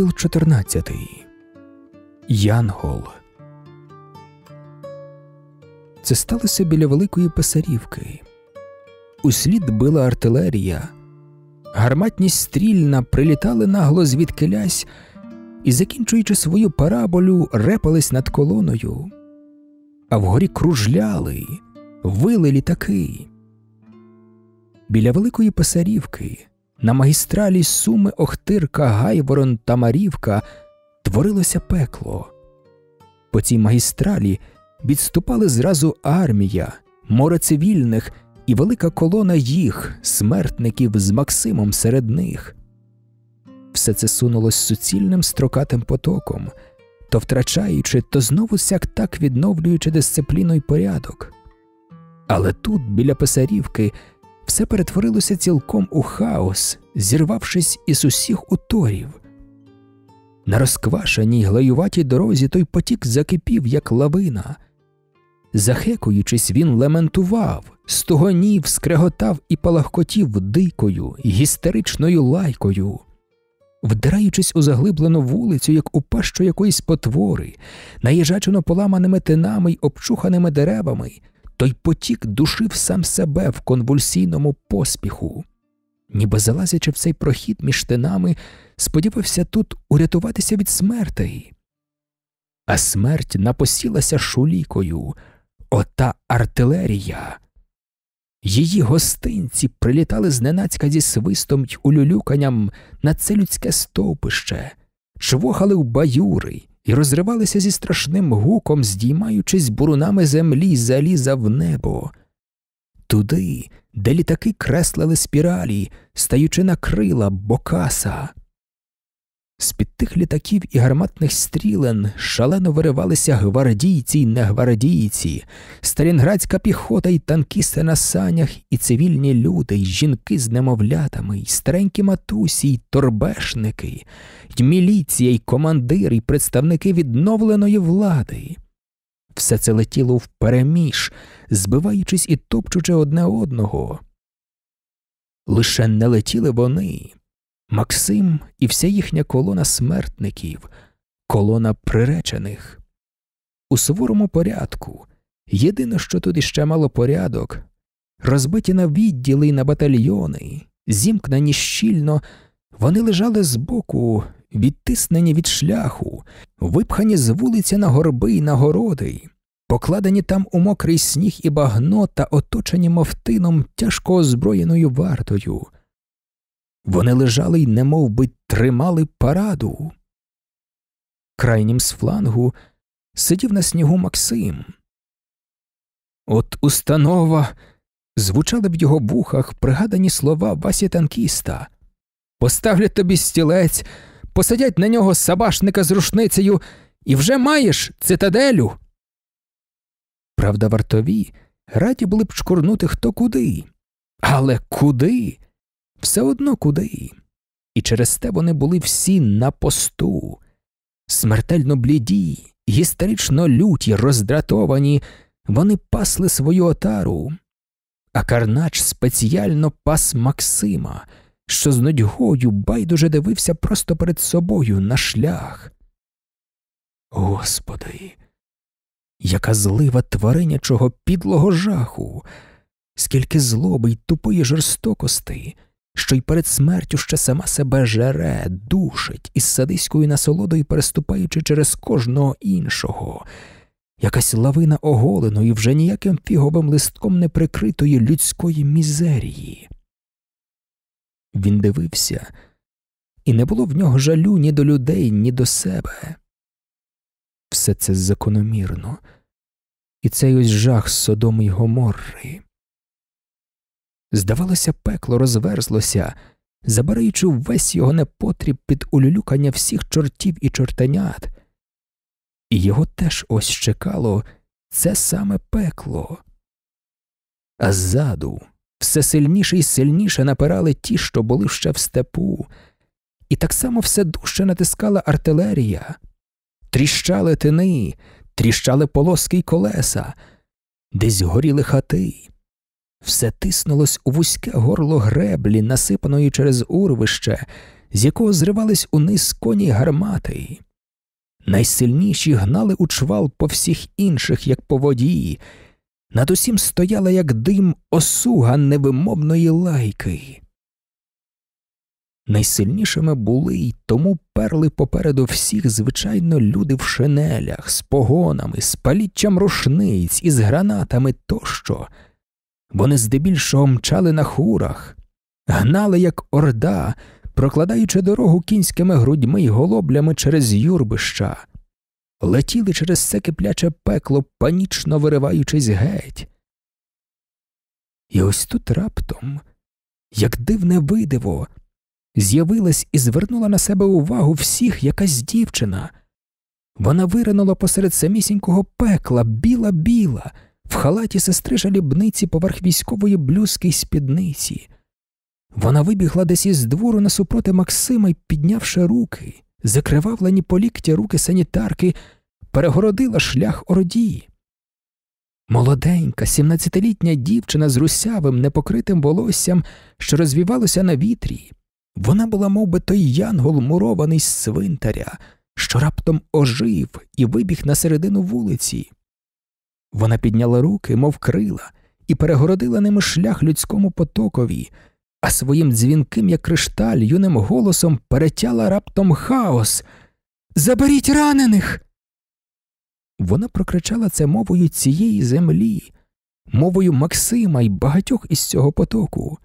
Розділ 14. Янгол. Це сталося біля великої писарівки. Услід била артилерія. Гарматні стрільна прилітали нагло звідкилясь і, закінчуючи свою параболю, репались над колоною. А вгорі кружляли, вили літаки. Біля великої писарівки. На магістралі Суми Охтирка, Гайворон та Марівка творилося пекло. По цій магістралі відступали зразу армія, море цивільних і велика колона їх, смертників з Максимом серед них. Все це сунулося суцільним строкатим потоком, то втрачаючи, то знову сяк так відновлюючи дисципліну й порядок. Але тут, біля Писарівки, все перетворилося цілком у хаос, зірвавшись із усіх уторів. На розквашеній глаюватій дорозі той потік закипів, як лавина. Захекуючись, він лементував, стогонів, скреготав і палахкотів дикою, гістеричною лайкою. Вдираючись у заглиблену вулицю, як у пащу якоїсь потвори, наїжачено поламаними тинами й обчуханими деревами, той потік душив сам себе в конвульсійному поспіху, ніби залазячи в цей прохід між тинами, сподівався тут урятуватися від смертей. А смерть напосілася шулікою, ота артилерія. Її гостинці прилітали зненацька зі свистом й улюлюканням на це людське стовпище, чвохали в баюри, і розривалися зі страшним гуком, здіймаючись бурунами землі заліза в небо. Туди, де літаки креслили спіралі, стаючи на крила бокаса. З-під тих літаків і гарматних стрілен шалено виривалися гвардійці й негвардійці, сталінградська піхота й танкісти на санях, і цивільні люди, й жінки з немовлятами, й старенькі матусі, й торбешники, й міліція, й командир, й представники відновленої влади. Все це летіло впереміж, збиваючись і топчучи одне одного. Лише не летіли вони. Максим і вся їхня колона смертників, колона приречених. У суворому порядку єдине, що тут іще мало порядок, розбиті на відділи і на батальйони, зімкнені щільно, вони лежали збоку, відтиснені від шляху, випхані з вулиці на горби й на городи, покладені там у мокрий сніг і багно та оточені мовтином тяжко озброєною вартою. Вони лежали й немов би тримали параду. Крайнім з флангу сидів на снігу Максим. От установа. Звучали в його вухах пригадані слова Васі танкіста Поставлять тобі стілець, посадять на нього сабашника з рушницею і вже маєш цитаделю. Правда, вартові раді були б шкурнути хто куди. Але куди? все одно куди. І через те вони були всі на посту, смертельно бліді, гістерично люті, роздратовані, вони пасли свою отару, а Карнач спеціально пас Максима, що з нудьгою байдуже дивився просто перед собою на шлях. Господи, яка злива тваринячого підлого жаху, скільки злоби й тупої жорстокостей що й перед смертю ще сама себе жере, душить із садиською насолодою, переступаючи через кожного іншого, якась лавина оголеної, вже ніяким фіговим листком не прикритої людської мізерії. Він дивився, і не було в нього жалю ні до людей, ні до себе. Все це закономірно, і цей ось жах содом Содоми й Гоморри. Здавалося, пекло розверзлося, забираючи весь його непотріб під улюлюкання всіх чортів і чортенят. І його теж ось чекало це саме пекло. А ззаду все сильніше і сильніше напирали ті, що були ще в степу, і так само все дужче натискала артилерія, тріщали тини, тріщали полоски й колеса, десь горіли хати. Все тиснулось у вузьке горло греблі, насипаної через урвище, з якого зривались униз коні гармати. Найсильніші гнали у чвал по всіх інших, як по воді, Над усім стояла, як дим, осуга невимовної лайки. Найсильнішими були й тому перли попереду всіх, звичайно, люди в шинелях, з погонами, з паліччям рушниць, із гранатами тощо. Вони здебільшого мчали на хурах, гнали, як орда, прокладаючи дорогу кінськими грудьми й голоблями через юрбища, летіли через це кипляче пекло, панічно вириваючись геть. І ось тут раптом, як дивне видиво, з'явилась і звернула на себе увагу всіх якась дівчина. Вона виринула посеред самісінького пекла, біла-біла в халаті сестри жалібниці поверх військової блюзки й спідниці. Вона вибігла десь із двору насупроти Максима й, піднявши руки, закривавлені по руки санітарки, перегородила шлях ородії. Молоденька, сімнадцятилітня дівчина з русявим, непокритим волоссям, що розвівалося на вітрі, вона була мов би, той янгол, мурований з свинтаря, що раптом ожив і вибіг на середину вулиці. Вона підняла руки, мов крила, і перегородила ними шлях людському потокові, а своїм дзвінким, як кришталь, юним голосом перетяла раптом хаос. Заберіть ранених. Вона прокричала це мовою цієї землі, мовою Максима і багатьох із цього потоку.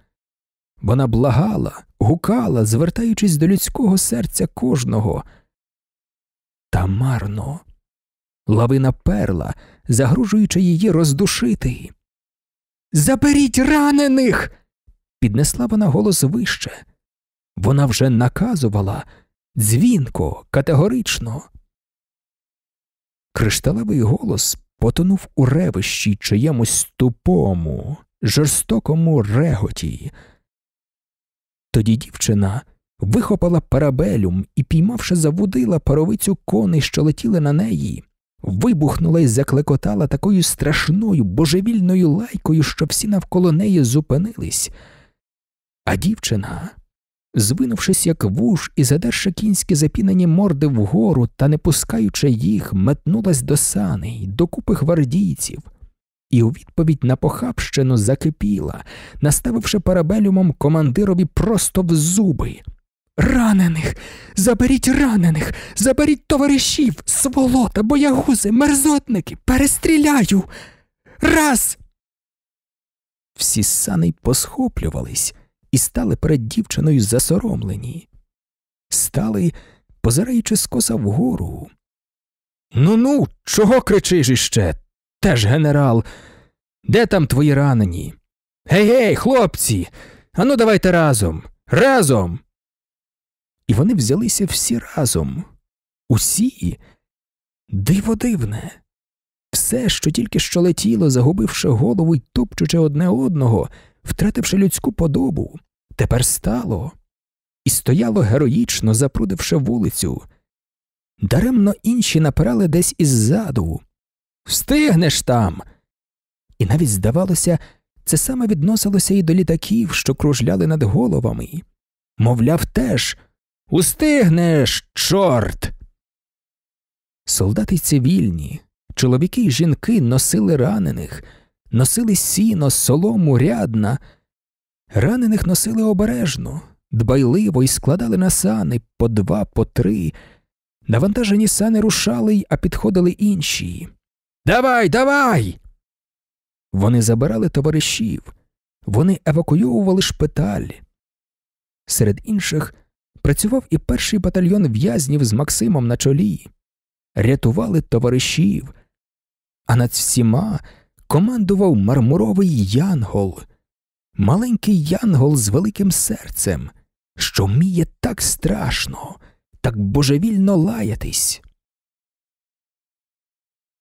Вона благала, гукала, звертаючись до людського серця кожного. Та марно. Лавина перла загружуючи її роздушити. Заберіть ранених. піднесла вона голос вище. Вона вже наказувала дзвінко, категорично. Кришталевий голос потонув у ревищі чиємусь тупому, жорстокому реготі. Тоді дівчина вихопала парабелюм і, піймавши, завудила паровицю коней, що летіли на неї вибухнула і заклекотала такою страшною божевільною лайкою, що всі навколо неї зупинились. А дівчина, звинувшись як вуж і задерши кінські запінені морди вгору та не пускаючи їх, метнулась до саней, до купи гвардійців. І у відповідь на похабщину закипіла, наставивши парабелюмом командирові просто в зуби. Ранених, заберіть ранених, заберіть товаришів, сволота, боягузи, мерзотники, перестріляю. Раз. Всі сани посхоплювались і стали перед дівчиною засоромлені. Стали, позираючи скоса вгору. Ну ну, чого кричиш іще? Теж генерал. Де там твої ранені? Гей гей, хлопці. Ану, давайте разом. Разом і вони взялися всі разом, усі диво дивне, все, що тільки що летіло, загубивши голову й топчучи одне одного, втративши людську подобу, тепер стало і стояло героїчно, запрудивши вулицю. Даремно інші напирали десь іззаду. Встигнеш там. І навіть, здавалося, це саме відносилося і до літаків, що кружляли над головами. Мовляв, теж Устигнеш, чорт. Солдати цивільні, чоловіки й жінки носили ранених, носили сіно, солому, рядна. Ранених носили обережно, дбайливо і складали на сани по два, по три. Навантажені сани рушали, а підходили інші. Давай, давай. Вони забирали товаришів, вони евакуйовували шпиталь. Серед інших працював і перший батальйон в'язнів з Максимом на чолі, рятували товаришів, а над всіма командував мармуровий янгол, маленький янгол з великим серцем, що вміє так страшно, так божевільно лаятись.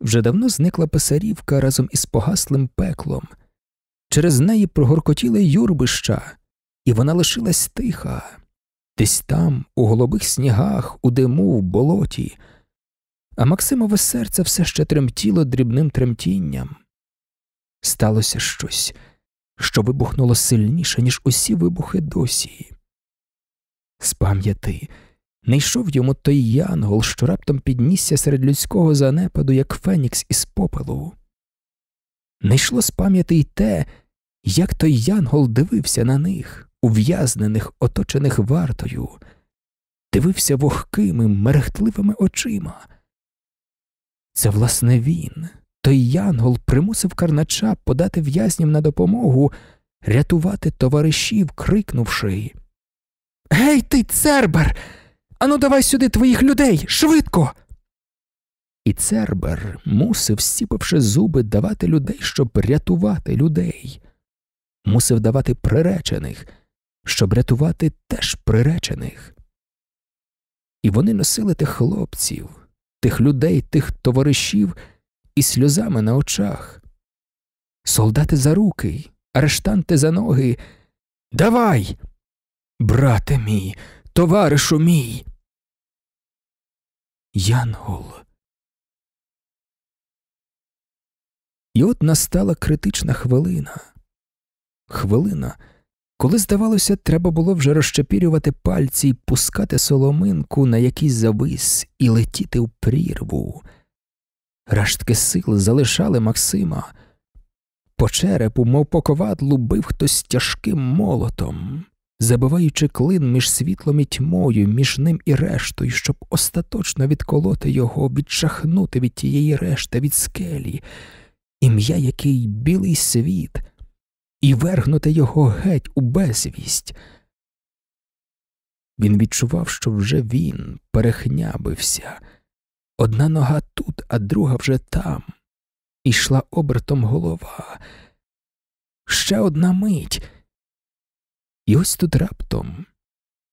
Вже давно зникла писарівка разом із погаслим пеклом. Через неї прогоркотіли юрбища, і вона лишилась тиха десь там, у голубих снігах, у диму, в болоті, а Максимове серце все ще тремтіло дрібним тремтінням. Сталося щось, що вибухнуло сильніше, ніж усі вибухи досі. З пам'яти не йшов йому той янгол, що раптом піднісся серед людського занепаду, як фенікс із попелу. Не йшло з пам'яті й те, як той янгол дивився на них ув'язнених, оточених вартою, дивився вогкими, мерехтливими очима. Це, власне, він, той Янгол, примусив Карнача подати в'язням на допомогу, рятувати товаришів, крикнувши Гей, ти, Цербер! Ану, давай сюди твоїх людей, швидко. І Цербер мусив, сіпавши зуби, давати людей, щоб рятувати людей, мусив давати приречених щоб рятувати теж приречених. І вони носили тих хлопців, тих людей, тих товаришів і сльозами на очах. Солдати за руки, арештанти за ноги. Давай, брате мій, товаришу мій. Янгол. І от настала критична хвилина. Хвилина. Коли, здавалося, треба було вже розчепірювати пальці і пускати соломинку на якийсь завис і летіти в прірву. Рештки сил залишали Максима. По черепу, мов по ковадлу, бив хтось тяжким молотом, забиваючи клин між світлом і тьмою, між ним і рештою, щоб остаточно відколоти його, відчахнути від тієї решти, від скелі, ім'я який білий світ і вергнути його геть у безвість. Він відчував, що вже він перехнябився. Одна нога тут, а друга вже там, і йшла обертом голова. Ще одна мить. І ось тут раптом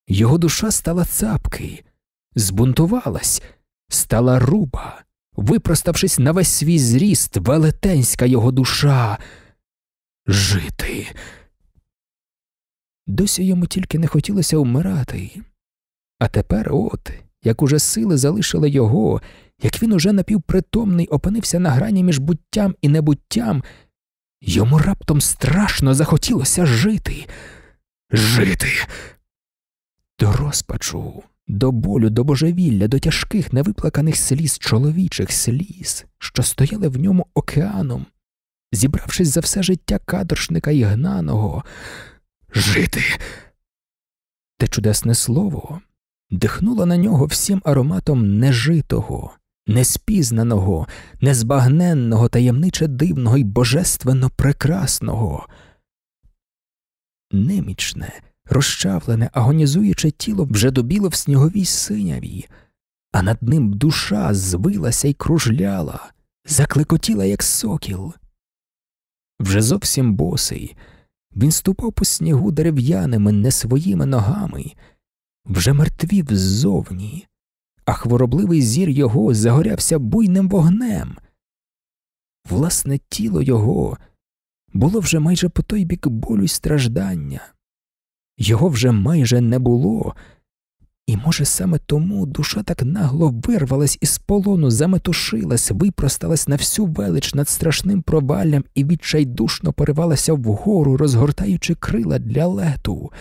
його душа стала цапки, збунтувалась, стала руба, випроставшись на весь свій зріст, велетенська його душа жити. Досі йому тільки не хотілося вмирати, а тепер, от, як уже сили залишили його, як він уже напівпритомний опинився на грані між буттям і небуттям, йому раптом страшно захотілося жити, жити. До розпачу, до болю, до божевілля, до тяжких невиплаканих сліз, чоловічих сліз, що стояли в ньому океаном, зібравшись за все життя каторшника і гнаного, жити. Те чудесне слово дихнуло на нього всім ароматом нежитого, неспізнаного, незбагненного, таємниче дивного і божественно прекрасного. Немічне, розчавлене, агонізуюче тіло вже добіло в сніговій синяві, а над ним душа звилася і кружляла, заклекотіла, як сокіл, вже зовсім босий. Він ступав по снігу дерев'яними, не своїми ногами, вже мертвів ззовні, а хворобливий зір його загорявся буйним вогнем. Власне тіло його було вже майже по той бік болю й страждання, його вже майже не було. І, може, саме тому душа так нагло вирвалась із полону, заметушилась, випросталась на всю велич над страшним проваллям і відчайдушно поривалася вгору, розгортаючи крила для лету.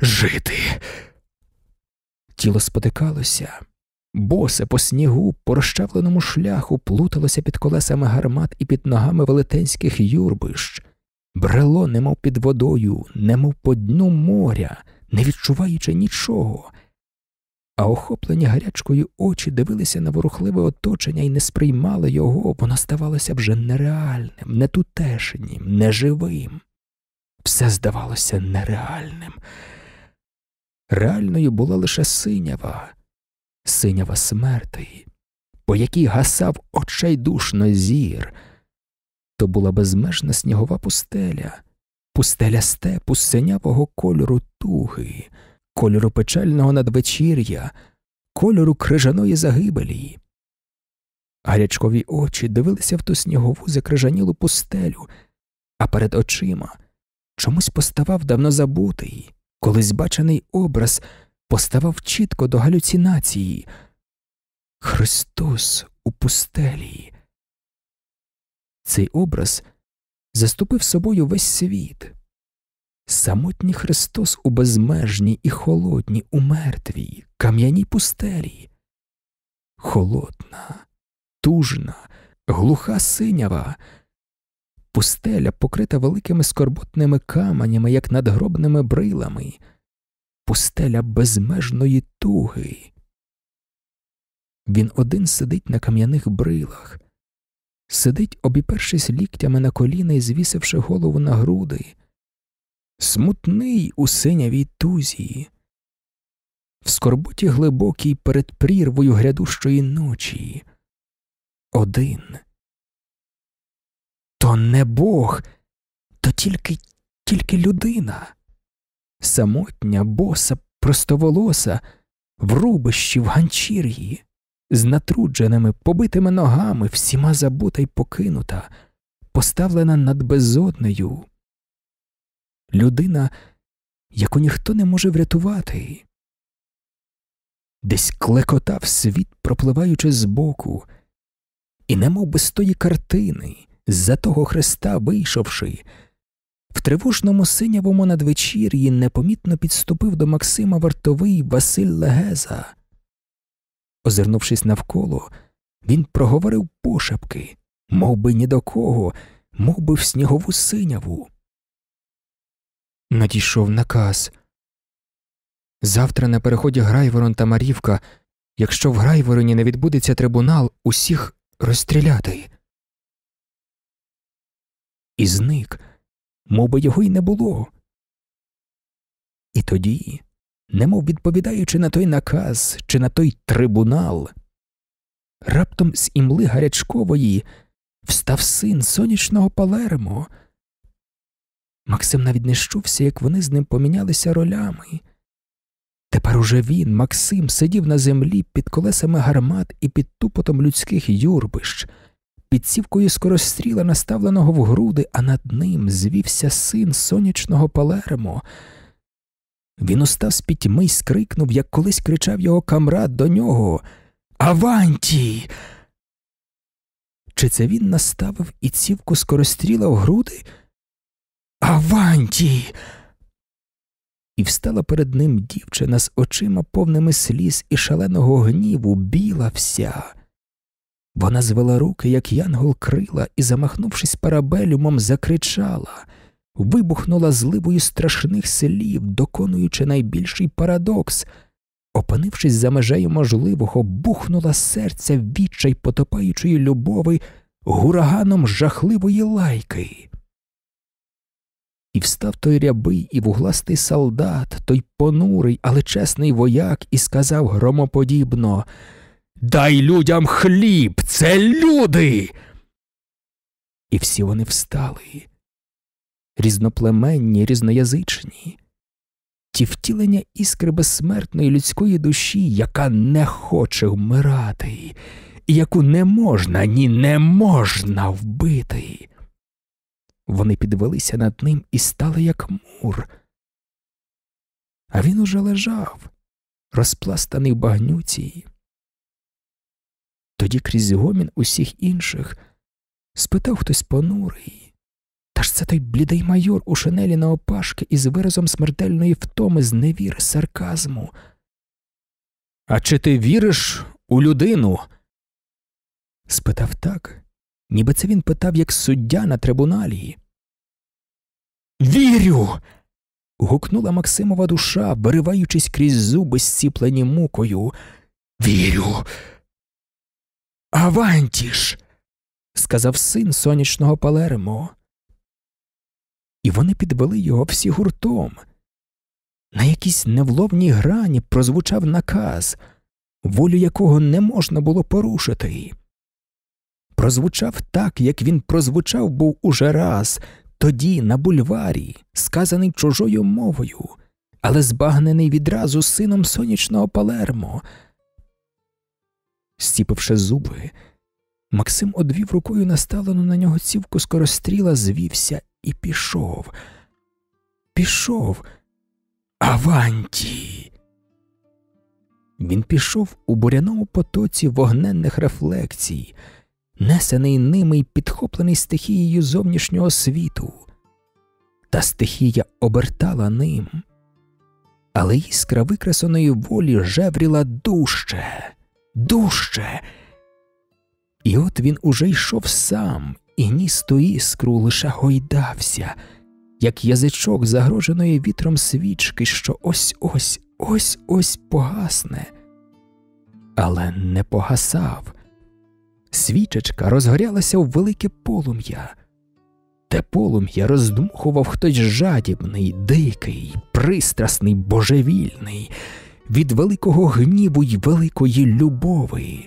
Жити. Тіло спотикалося, босе по снігу, по розчавленому шляху плуталося під колесами гармат і під ногами велетенських юрбищ, брело, немов під водою, немов по дну моря, не відчуваючи нічого а охоплені гарячкою очі дивилися на ворухливе оточення і не сприймали його, воно ставалося вже нереальним, нетутешнім, неживим. Все здавалося нереальним. Реальною була лише синява, синява смерти, по якій гасав очайдушно зір. То була безмежна снігова пустеля, пустеля степу синявого кольору туги кольору печального надвечір'я, кольору крижаної загибелі. Гарячкові очі дивилися в ту снігову закрижанілу пустелю, а перед очима чомусь поставав давно забутий, колись бачений образ поставав чітко до галюцинації Христос у пустелі. Цей образ заступив собою весь світ. Самотній Христос у безмежній і холодній, у мертвій, кам'яній пустелі. Холодна, тужна, глуха синява, пустеля покрита великими скорботними каменями, як надгробними брилами, пустеля безмежної туги. Він один сидить на кам'яних брилах, сидить, обіпершись ліктями на коліна і звісивши голову на груди смутний у синявій тузі, в скорботі глибокій перед прірвою грядущої ночі. Один. То не Бог, то тільки тільки людина, самотня, боса, простоволоса, в рубищі, в ганчір'ї, з натрудженими, побитими ногами, всіма забута й покинута, поставлена над безоднею, людина, яку ніхто не може врятувати. Десь клекотав світ, пропливаючи збоку, і немов би з тої картини, з-за того хреста вийшовши, в тривожному синявому надвечір'ї непомітно підступив до Максима вартовий Василь Легеза. Озирнувшись навколо, він проговорив пошепки, мов би ні до кого, мов би в снігову синяву. Надійшов наказ. Завтра на переході Грайворон та Марівка. Якщо в Грайвороні не відбудеться трибунал, усіх розстріляти. І зник, мовби його й не було. І тоді, немов відповідаючи на той наказ чи на той трибунал, раптом з імли гарячкової встав син сонячного Палермо. Максим навіть не щувся, як вони з ним помінялися ролями. Тепер уже він, Максим, сидів на землі під колесами гармат і під тупотом людських юрбищ, під цівкою скоростріла, наставленого в груди, а над ним звівся син сонячного Палермо. Він устав з пітьми й скрикнув, як колись кричав його камрад до нього Аванті. Чи це він наставив і цівку скоростріла в груди? Аванті. І встала перед ним дівчина з очима повними сліз і шаленого гніву, біла вся. Вона звела руки, як янгол крила, і, замахнувшись парабелюмом, закричала, вибухнула зливою страшних слів, доконуючи найбільший парадокс. Опинившись за межею можливого, бухнула серця відчай потопаючої любови гураганом жахливої лайки. І встав той рябий і вугластий солдат, той понурий, але чесний вояк, і сказав громоподібно Дай людям хліб, це люди. І всі вони встали, різноплеменні, різноязичні, ті втілення іскри безсмертної людської душі, яка не хоче вмирати, і яку не можна, ні не можна вбити. Вони підвелися над ним і стали як мур. А він уже лежав, розпластаний в багнюці. Тоді крізь гомін усіх інших спитав хтось понурий. Та ж це той блідий майор у шинелі на опашки із виразом смертельної втоми, з невіри, сарказму. А чи ти віриш у людину? спитав так, ніби це він питав як суддя на трибуналі. Вірю. гукнула Максимова душа, вириваючись крізь зуби, зціплені мукою. Вірю. Авантіш. сказав син сонячного Палермо. І вони підвели його всі гуртом. На якійсь невловній грані прозвучав наказ, волю якого не можна було порушити прозвучав так, як він прозвучав був уже раз, тоді на бульварі, сказаний чужою мовою, але збагнений відразу сином сонячного Палермо. Стіпивши зуби, Максим одвів рукою насталену на нього цівку скоростріла, звівся і пішов. Пішов. Аванті. Він пішов у буряному потоці вогненних рефлексій несений ними й підхоплений стихією зовнішнього світу, та стихія обертала ним, але іскра викресеної волі жевріла дужче, дужче. І от він уже йшов сам і ніс ту іскру лише гойдався, як язичок загроженої вітром свічки, що ось ось ось ось погасне, але не погасав. Свічечка розгорялася в велике полум'я, те полум'я роздмухував хтось жадібний, дикий, пристрасний, божевільний, від великого гніву й великої любови.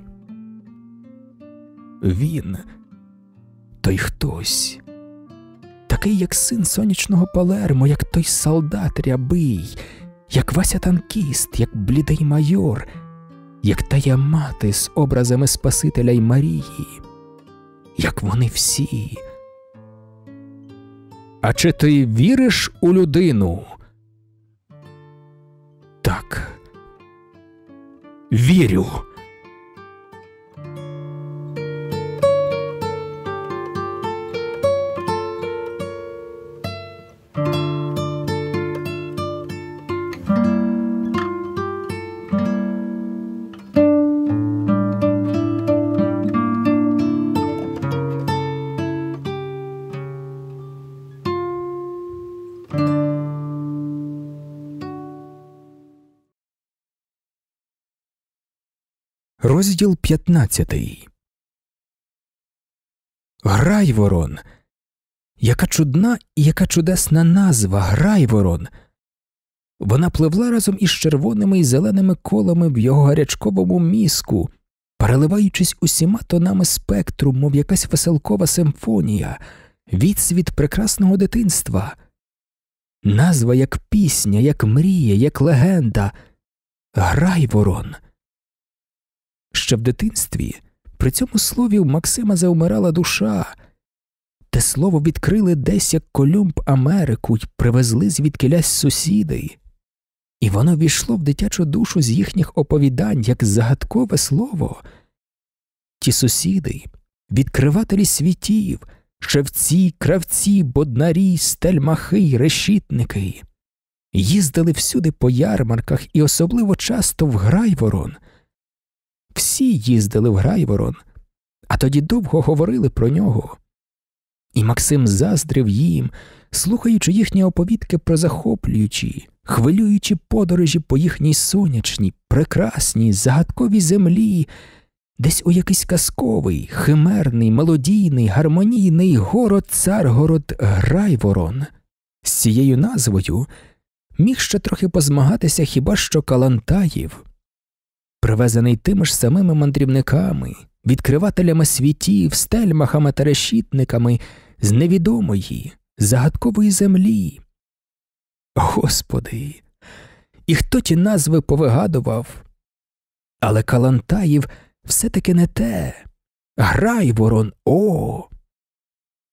Він, той хтось, такий, як син сонячного Палермо, як той солдат рябий, як Вася танкіст, як блідий майор як тая мати з образами Спасителя й Марії, як вони всі. А чи ти віриш у людину? Так, вірю. Розділ 15 Грайворон. Яка чудна і яка чудесна назва Грайворон. Вона пливла разом із червоними і зеленими колами в його гарячковому мізку, переливаючись усіма тонами спектру, мов якась веселкова симфонія, відсвіт прекрасного дитинства. Назва як пісня, як мрія, як легенда. Грайворон. Ще в дитинстві при цьому слові в Максима заумирала душа, те слово відкрили десь як Колюмб Америку й привезли звідкилясь сусіди, і воно війшло в дитячу душу з їхніх оповідань як загадкове слово. Ті сусіди, відкривателі світів, шевці, кравці, боднарі, стельмахи, й решітники, їздили всюди по ярмарках і особливо часто в Грайворон. Всі їздили в Грайворон, а тоді довго говорили про нього. І Максим заздрив їм, слухаючи їхні оповідки про захоплюючі, хвилюючі подорожі по їхній сонячній, прекрасній, загадковій землі, десь у якийсь казковий, химерний, мелодійний, гармонійний город царгород Грайворон. З цією назвою міг ще трохи позмагатися хіба що Калантаїв привезений тими ж самими мандрівниками, відкривателями світів, стельмахами та решітниками з невідомої, загадкової землі. Господи, і хто ті назви повигадував? Але Калантаїв все таки не те. Грай, ворон, о!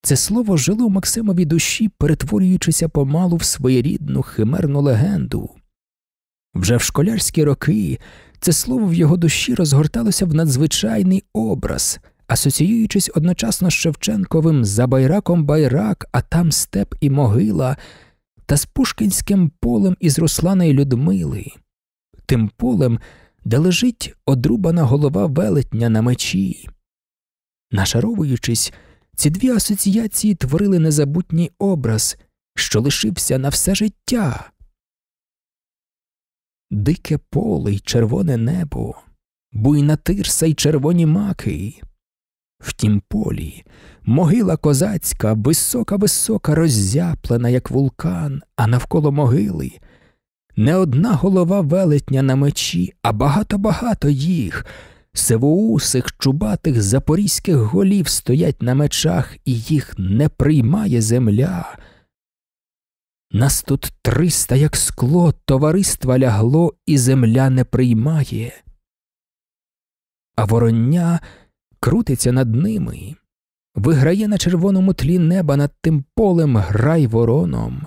Це слово жило в Максимові душі, перетворюючися помалу в своєрідну химерну легенду. Вже в школярські роки це слово в його душі розгорталося в надзвичайний образ, асоціюючись одночасно з Шевченковим за байраком байрак, а там степ і могила, та з Пушкінським полем із Руслана і Людмили, тим полем, де лежить одрубана голова велетня на мечі. Нашаровуючись, ці дві асоціації творили незабутній образ, що лишився на все життя дике поле й червоне небо, буйна тирса й червоні маки. В тім полі могила козацька, висока, висока, роззяплена, як вулкан, а навколо могили. Не одна голова велетня на мечі, а багато-багато їх. Сивоусих, чубатих запорізьких голів стоять на мечах, і їх не приймає земля. Нас тут триста, як скло, товариства лягло, і земля не приймає, а вороння крутиться над ними, виграє на червоному тлі неба над тим полем грай вороном,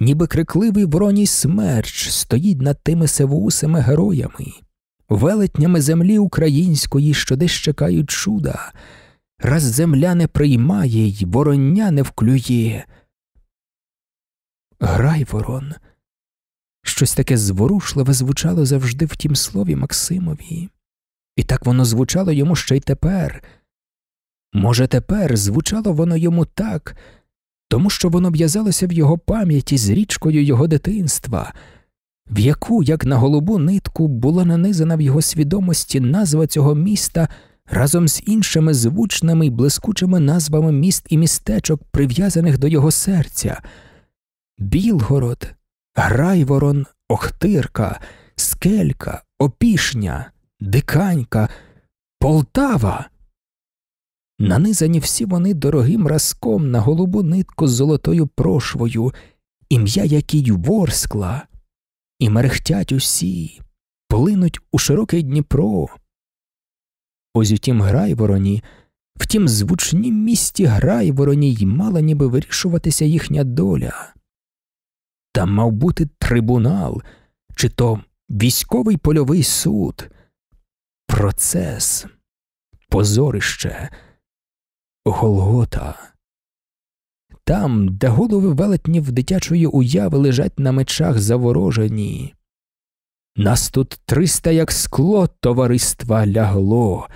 ніби крикливий вороній смерч стоїть над тими севусими героями, велетнями землі української, що десь чекають чуда, раз земля не приймає й вороння не вклює. Грай, ворон. Щось таке зворушливе звучало завжди в тім слові Максимові, і так воно звучало йому ще й тепер. Може, тепер звучало воно йому так, тому що воно в'язалося в його пам'яті з річкою його дитинства, в яку, як на голубу нитку, була нанизана в його свідомості назва цього міста разом з іншими звучними й блискучими назвами міст і містечок, прив'язаних до його серця. Білгород, Грайворон, Охтирка, Скелька, Опішня, Диканька, Полтава. Нанизані всі вони дорогим разком на голубу нитку з золотою прошвою, ім'я якій ворскла, і мерехтять усі, плинуть у широкий Дніпро. Ось у тім Грайвороні, в тім звучнім місті Грайвороні й мала ніби вирішуватися їхня доля. Там мав бути трибунал, чи то військовий польовий суд, процес, позорище, голгота. Там, де голови велетнів дитячої уяви лежать на мечах заворожені. Нас тут триста, як скло товариства лягло.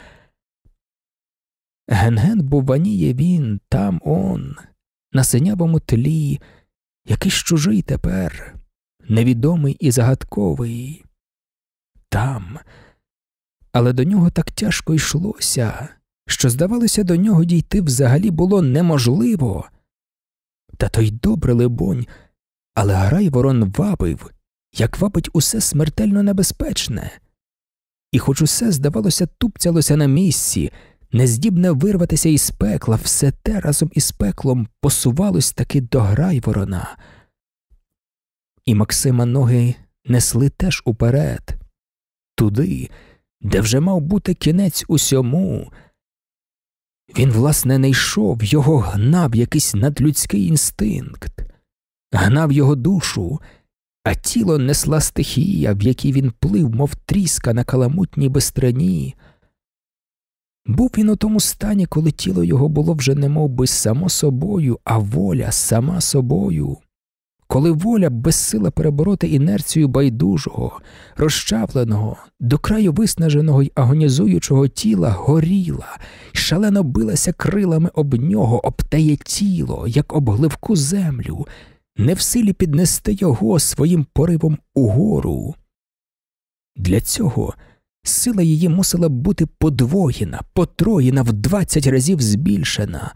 Ген-ген буваніє він там он, на синявому тлі якийсь чужий тепер, невідомий і загадковий. Там, але до нього так тяжко йшлося, що, здавалося, до нього дійти взагалі було неможливо. Та то й добре, либонь, але грай ворон вабив, як вабить усе смертельно небезпечне, і хоч усе, здавалося, тупцялося на місці нездібне вирватися із пекла, все те разом із пеклом посувалось таки до грайворона. І Максима ноги несли теж уперед, туди, де вже мав бути кінець усьому. Він, власне, не йшов, його гнав якийсь надлюдський інстинкт, гнав його душу, а тіло несла стихія, в якій він плив, мов тріска на каламутній бистрині – був він у тому стані, коли тіло його було вже немов би само собою, а воля сама собою, коли воля безсила перебороти інерцію байдужого, розчавленого, до краю виснаженого й агонізуючого тіла горіла і шалено билася крилами об нього, обтає тіло, як об гливку землю, не в силі піднести його своїм поривом угору. Для цього Сила її мусила бути подвоєна, потроєна, в двадцять разів збільшена.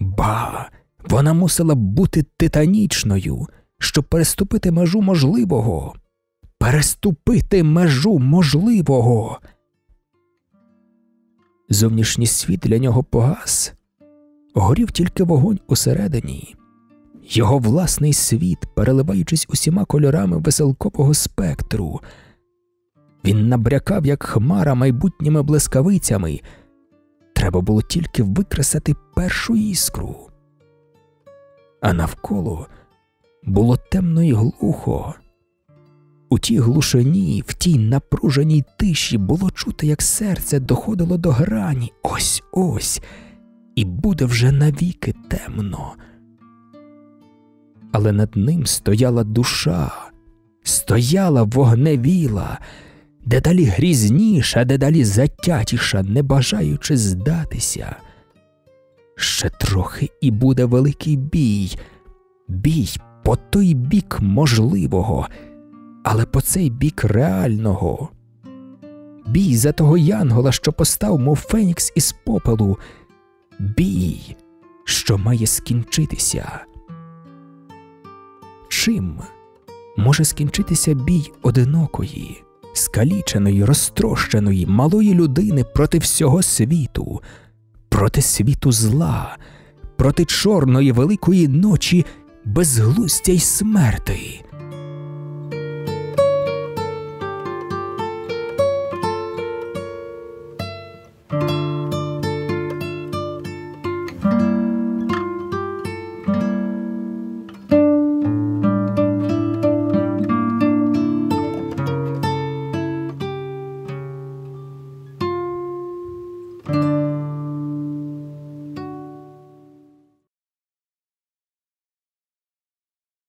Ба, вона мусила бути титанічною, щоб переступити межу можливого. Переступити межу можливого. Зовнішній світ для нього погас, горів тільки вогонь усередині, його власний світ, переливаючись усіма кольорами веселкового спектру. Він набрякав, як хмара майбутніми блискавицями. Треба було тільки викресати першу іскру. А навколо було темно і глухо. У тій глушині, в тій напруженій тиші було чути, як серце доходило до грані ось ось, і буде вже навіки темно. Але над ним стояла душа, стояла вогневіла дедалі грізніша, дедалі затятіша, не бажаючи здатися. Ще трохи і буде великий бій, бій по той бік можливого, але по цей бік реального. Бій за того янгола, що постав, мов Фенікс із попелу, бій, що має скінчитися. Чим може скінчитися бій одинокої? скаліченої, розтрощеної, малої людини проти всього світу, проти світу зла, проти чорної великої ночі, безглуздя й смерти.